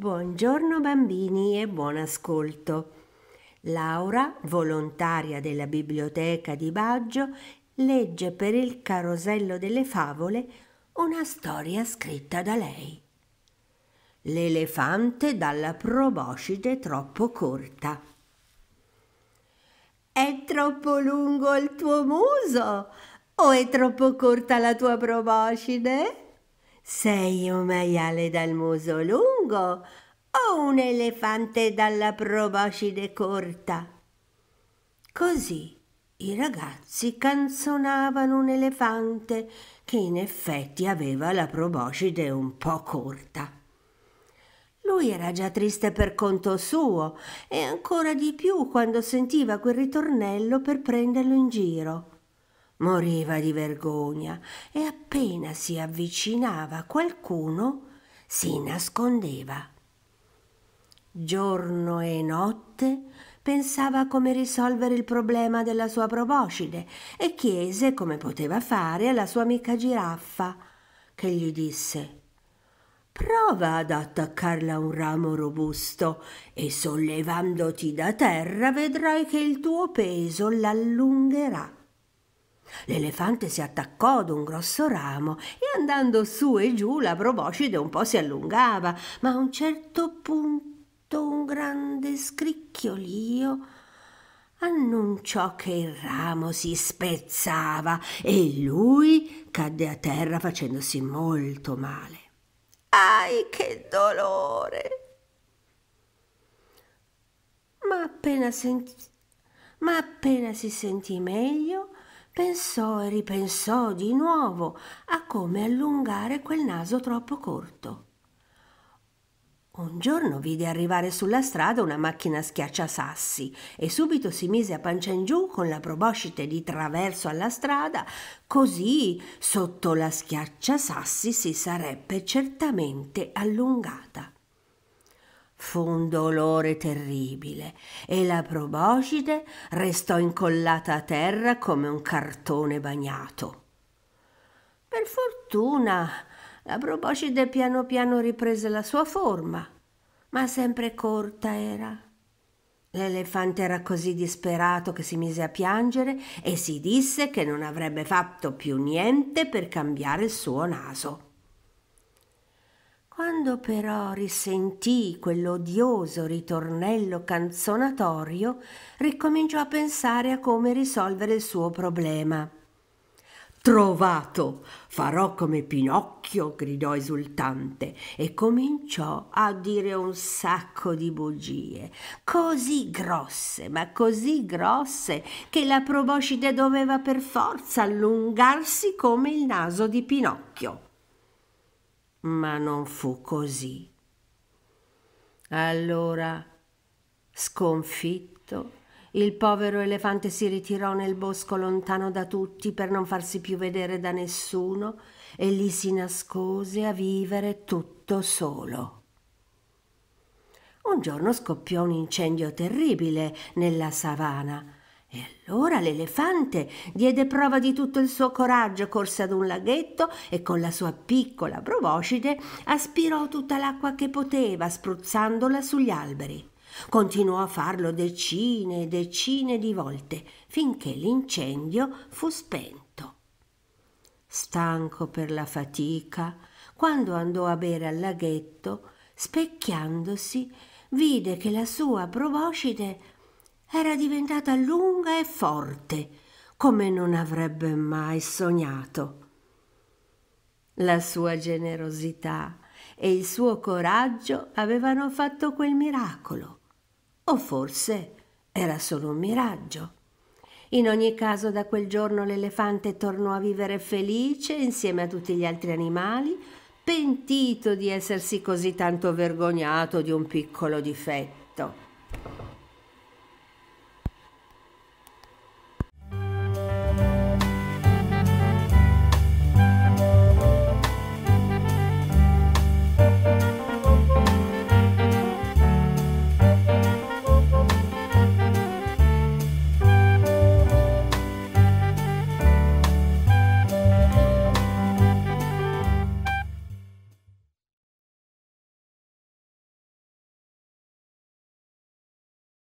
Buongiorno bambini e buon ascolto. Laura, volontaria della biblioteca di Baggio, legge per il carosello delle favole una storia scritta da lei. L'elefante dalla proboscide troppo corta. È troppo lungo il tuo muso o è troppo corta la tua proboscide? Sei un maiale dal muso lungo o un elefante dalla proboscide corta? Così i ragazzi canzonavano un elefante che in effetti aveva la proboscide un po' corta. Lui era già triste per conto suo e ancora di più quando sentiva quel ritornello per prenderlo in giro moriva di vergogna e appena si avvicinava qualcuno si nascondeva. Giorno e notte pensava come risolvere il problema della sua proboscide e chiese come poteva fare alla sua amica giraffa, che gli disse Prova ad attaccarla a un ramo robusto e sollevandoti da terra vedrai che il tuo peso l'allungherà. L'elefante si attaccò ad un grosso ramo e andando su e giù la proboscide un po' si allungava, ma a un certo punto un grande scricchiolio annunciò che il ramo si spezzava e lui cadde a terra facendosi molto male. Ai che dolore! Ma appena, senti... ma appena si sentì meglio, pensò e ripensò di nuovo a come allungare quel naso troppo corto. Un giorno vide arrivare sulla strada una macchina schiacciasassi e subito si mise a pancia in giù con la proboscite di traverso alla strada, così sotto la schiacciasassi si sarebbe certamente allungata. Fu un dolore terribile e la proboscide restò incollata a terra come un cartone bagnato. Per fortuna la proboscide piano piano riprese la sua forma, ma sempre corta era. L'elefante era così disperato che si mise a piangere e si disse che non avrebbe fatto più niente per cambiare il suo naso. Quando però risentì quell'odioso ritornello canzonatorio, ricominciò a pensare a come risolvere il suo problema. Trovato! Farò come Pinocchio! gridò esultante e cominciò a dire un sacco di bugie, così grosse, ma così grosse, che la proboscide doveva per forza allungarsi come il naso di Pinocchio ma non fu così. Allora, sconfitto, il povero elefante si ritirò nel bosco lontano da tutti per non farsi più vedere da nessuno e lì si nascose a vivere tutto solo. Un giorno scoppiò un incendio terribile nella savana e allora l'elefante diede prova di tutto il suo coraggio, corse ad un laghetto e con la sua piccola proboscide aspirò tutta l'acqua che poteva, spruzzandola sugli alberi. Continuò a farlo decine e decine di volte, finché l'incendio fu spento. Stanco per la fatica, quando andò a bere al laghetto, specchiandosi, vide che la sua proboscide era diventata lunga e forte, come non avrebbe mai sognato. La sua generosità e il suo coraggio avevano fatto quel miracolo. O forse era solo un miraggio. In ogni caso da quel giorno l'elefante tornò a vivere felice insieme a tutti gli altri animali, pentito di essersi così tanto vergognato di un piccolo difetto.